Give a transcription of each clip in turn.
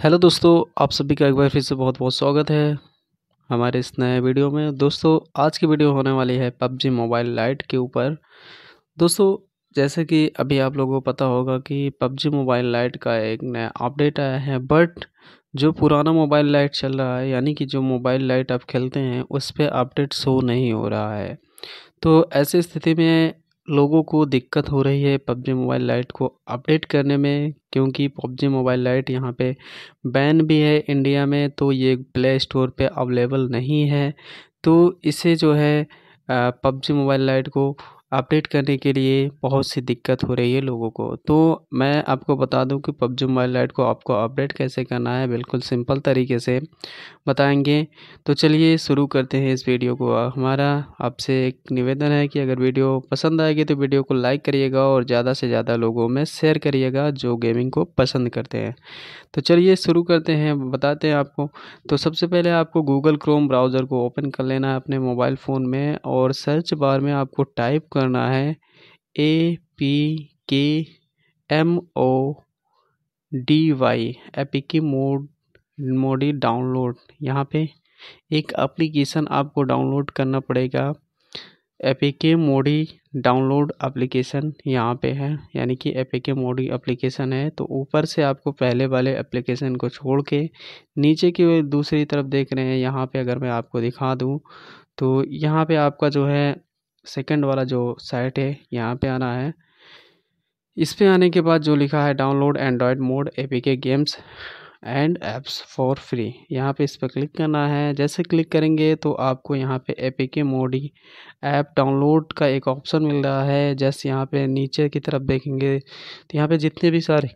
hello दोस्तों आप सभी का एक बार फिर से बहुत बहुत स्वागत है हमारे इस नए वीडियो में दोस्तों आज की वीडियो होने वाली है पबजी मोबाइल लाइट के ऊपर दोस्तों जैसे कि अभी आप लोगों को पता होगा कि पबजी मोबाइल लाइट का एक नया अपडेट आया है बट जो पुराना मोबाइल लाइट चल रहा है यानी कि जो मोबाइल लाइट आप खेलते हैं उस पर अपडेट शो नहीं हो रहा है तो ऐसी स्थिति में लोगों को दिक्कत हो रही है पबजी मोबाइल लाइट को अपडेट करने में क्योंकि पबजी मोबाइल लाइट यहाँ पे बैन भी है इंडिया में तो ये प्ले स्टोर पे अवेलेबल नहीं है तो इसे जो है पबजी मोबाइल लाइट को अपडेट करने के लिए बहुत सी दिक्कत हो रही है लोगों को तो मैं आपको बता दूं कि पबजी मोबाइल लाइट को आपको अपडेट कैसे करना है बिल्कुल सिंपल तरीके से बताएंगे तो चलिए शुरू करते हैं इस वीडियो को हमारा आपसे एक निवेदन है कि अगर वीडियो पसंद आएगी तो वीडियो को लाइक करिएगा और ज़्यादा से ज़्यादा लोगों में शेयर करिएगा जो गेमिंग को पसंद करते हैं तो चलिए शुरू करते हैं बताते हैं आपको तो सबसे पहले आपको गूगल क्रोम ब्राउज़र को ओपन कर लेना है अपने मोबाइल फ़ोन में और सर्च बार में आपको टाइप कर करना है A P K M O D Y एपी की मोड मोडी डाउनलोड यहाँ पे एक एप्लीकेशन आपको डाउनलोड करना पड़ेगा एपी के मोडी डाउनलोड एप्लीकेशन यहाँ पे है यानी कि एपी के मोडी एप्लीकेशन है तो ऊपर से आपको पहले वाले एप्लीकेशन को छोड़ के नीचे की दूसरी तरफ देख रहे हैं यहाँ पे अगर मैं आपको दिखा दूँ तो यहाँ पे आपका जो है सेकंड वाला जो साइट है यहाँ पे आना है इस पे आने के बाद जो लिखा है download Android mod APK games and apps for free यहाँ पे इस पर क्लिक करना है जैसे क्लिक करेंगे तो आपको यहाँ पे एपीके मोडी ऐप डाउनलोड का एक ऑप्शन मिल रहा है जैसे यहाँ पे नीचे की तरफ देखेंगे तो यहाँ पे जितने भी सारे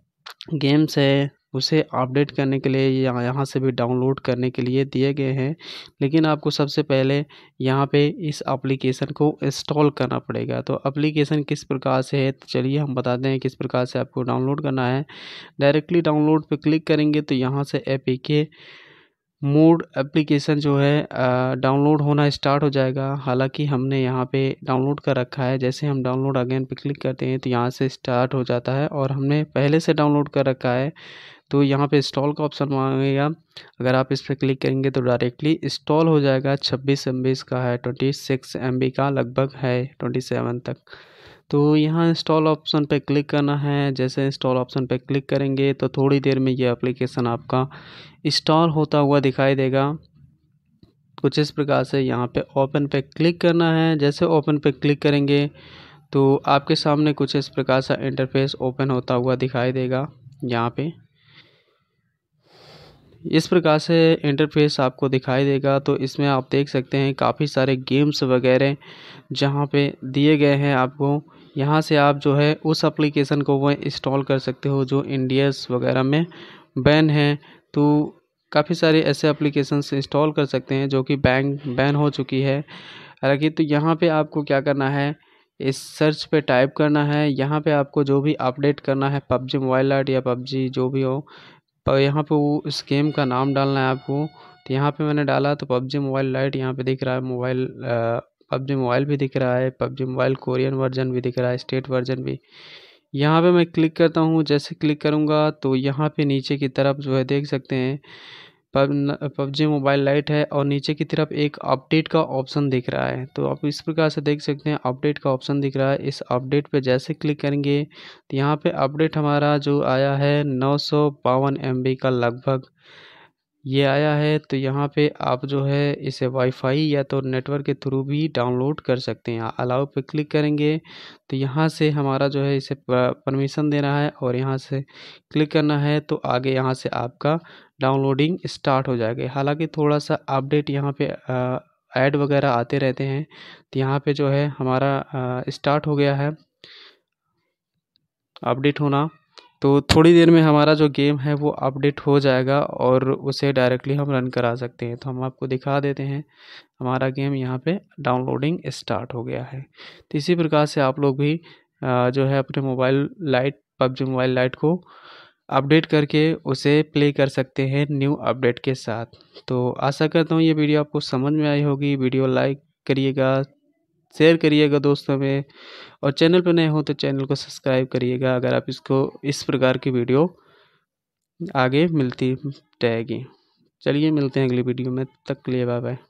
गेम्स है उसे अपडेट करने के लिए या यहाँ से भी डाउनलोड करने के लिए दिए गए हैं लेकिन आपको सबसे पहले यहाँ पे इस एप्लीकेशन को इंस्टॉल करना पड़ेगा तो एप्लीकेशन किस प्रकार से है तो चलिए हम बताते हैं किस प्रकार से आपको डाउनलोड करना है डायरेक्टली डाउनलोड पर क्लिक करेंगे तो यहाँ से ए के मोड एप्लीकेशन जो है डाउनलोड होना स्टार्ट हो जाएगा हालांकि हमने यहाँ पे डाउनलोड कर रखा है जैसे हम डाउनलोड अगेन पे क्लिक करते हैं तो यहाँ से स्टार्ट हो जाता है और हमने पहले से डाउनलोड कर रखा है तो यहाँ पे इंस्टॉल का ऑप्शन मांगेगा अगर आप इस पर क्लिक करेंगे तो डायरेक्टली इंस्टॉल हो जाएगा छब्बीस एम का है ट्वेंटी सिक्स एम का लगभग है ट्वेंटी सेवन तक तो यहाँ इंस्टॉल ऑप्शन पे क्लिक करना है जैसे इंस्टॉल ऑप्शन पे क्लिक करेंगे तो थोड़ी देर में ये अप्लीकेशन आपका इंस्टॉल होता हुआ दिखाई देगा कुछ इस प्रकार से यहाँ पे ओपन पे क्लिक करना है जैसे ओपन पे क्लिक करेंगे तो आपके सामने कुछ इस प्रकार सा इंटरफेस ओपन होता हुआ दिखाई देगा यहाँ पे इस प्रकार से इंटरफेस आपको दिखाई देगा तो इसमें आप देख सकते हैं काफ़ी सारे गेम्स वगैरह जहाँ पे दिए गए हैं आपको यहाँ से आप जो है उस एप्लीकेशन को वह इंस्टॉल कर सकते हो जो इंडियस वगैरह में बैन है तो काफ़ी सारे ऐसे एप्लीकेशन इंस्टॉल कर सकते हैं जो कि बैन बैन हो चुकी है हालांकि तो यहाँ पर आपको क्या करना है इस सर्च पे टाइप करना है यहाँ पे आपको जो भी अपडेट करना है पबजी मोबाइल आर्ट या पबजी जो भी हो पर यहाँ पे वो इस गेम का नाम डालना है आपको तो यहाँ पे मैंने डाला तो पबजी मोबाइल लाइट यहाँ पे दिख रहा है मोबाइल पबजी मोबाइल भी दिख रहा है पबजी मोबाइल कोरियन वर्जन भी दिख रहा है स्टेट वर्जन भी यहाँ पे मैं क्लिक करता हूँ जैसे क्लिक करूँगा तो यहाँ पे नीचे की तरफ जो है देख सकते हैं पबजी मोबाइल लाइट है और नीचे की तरफ एक अपडेट का ऑप्शन दिख रहा है तो आप इस प्रकार से देख सकते हैं अपडेट का ऑप्शन दिख रहा है इस अपडेट पे जैसे क्लिक करेंगे तो यहाँ पे अपडेट हमारा जो आया है नौ सौ का लगभग ये आया है तो यहाँ पे आप जो है इसे वाईफाई या तो नेटवर्क के थ्रू भी डाउनलोड कर सकते हैं अलाउ पे क्लिक करेंगे तो यहाँ से हमारा जो है इसे परमिशन देना है और यहाँ से क्लिक करना है तो आगे यहाँ से आपका डाउनलोडिंग स्टार्ट हो जाएगी हालांकि थोड़ा सा अपडेट यहाँ पे ऐड वगैरह आते रहते हैं तो यहाँ पे जो है हमारा स्टार्ट हो गया है अपडेट होना तो थोड़ी देर में हमारा जो गेम है वो अपडेट हो जाएगा और उसे डायरेक्टली हम रन करा सकते हैं तो हम आपको दिखा देते हैं हमारा गेम यहाँ पे डाउनलोडिंग स्टार्ट हो गया है तो इसी प्रकार से आप लोग भी जो है अपने mobile lite PUBG mobile lite को अपडेट करके उसे प्ले कर सकते हैं न्यू अपडेट के साथ तो आशा करता हूँ ये वीडियो आपको समझ में आई होगी वीडियो लाइक करिएगा शेयर करिएगा दोस्तों में और चैनल पर नए हो तो चैनल को सब्सक्राइब करिएगा अगर आप इसको इस प्रकार की वीडियो आगे मिलती रहेगी चलिए मिलते हैं अगली वीडियो में तक के लिए बाय बाय